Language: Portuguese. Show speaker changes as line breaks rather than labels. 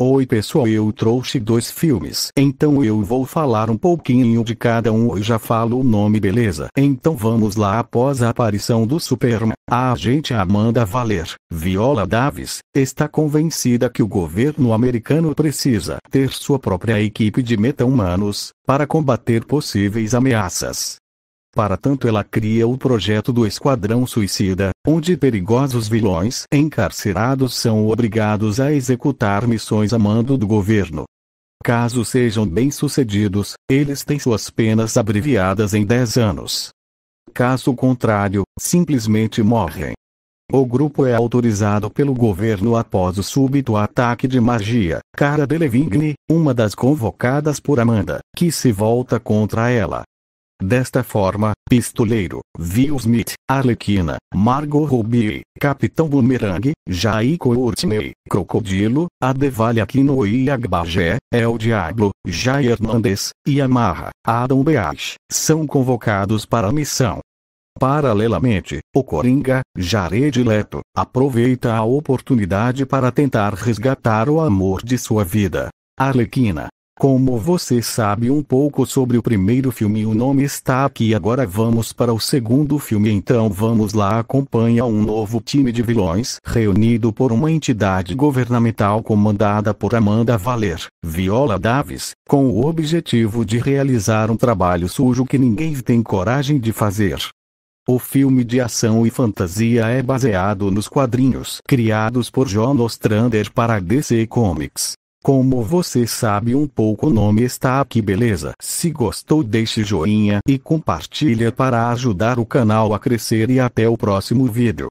Oi pessoal, eu trouxe dois filmes, então eu vou falar um pouquinho de cada um e já falo o nome, beleza? Então vamos lá, após a aparição do Superman, a agente Amanda Valer, Viola Davis, está convencida que o governo americano precisa ter sua própria equipe de meta-humanos para combater possíveis ameaças. Para tanto ela cria o projeto do Esquadrão Suicida, onde perigosos vilões encarcerados são obrigados a executar missões a mando do governo. Caso sejam bem-sucedidos, eles têm suas penas abreviadas em 10 anos. Caso contrário, simplesmente morrem. O grupo é autorizado pelo governo após o súbito ataque de magia. Cara Delevingne, uma das convocadas por Amanda, que se volta contra ela, Desta forma, Pistoleiro, Will Smith, Arlequina, Margot Robbie, Capitão Boomerang, Jai Courtney, Crocodilo, Adevalha Aquino e Agbagé, El Diablo, Jai Hernandez, e Amarra, Adam Beach, são convocados para a missão. Paralelamente, o Coringa, Jared Leto, aproveita a oportunidade para tentar resgatar o amor de sua vida. Arlequina, como você sabe um pouco sobre o primeiro filme, o nome está aqui. Agora vamos para o segundo filme. Então vamos lá. Acompanha um novo time de vilões reunido por uma entidade governamental comandada por Amanda Valer, Viola Davis, com o objetivo de realizar um trabalho sujo que ninguém tem coragem de fazer. O filme de ação e fantasia é baseado nos quadrinhos criados por John Ostrander para DC Comics. Como você sabe um pouco o nome está aqui beleza? Se gostou deixe joinha e compartilha para ajudar o canal a crescer e até o próximo vídeo.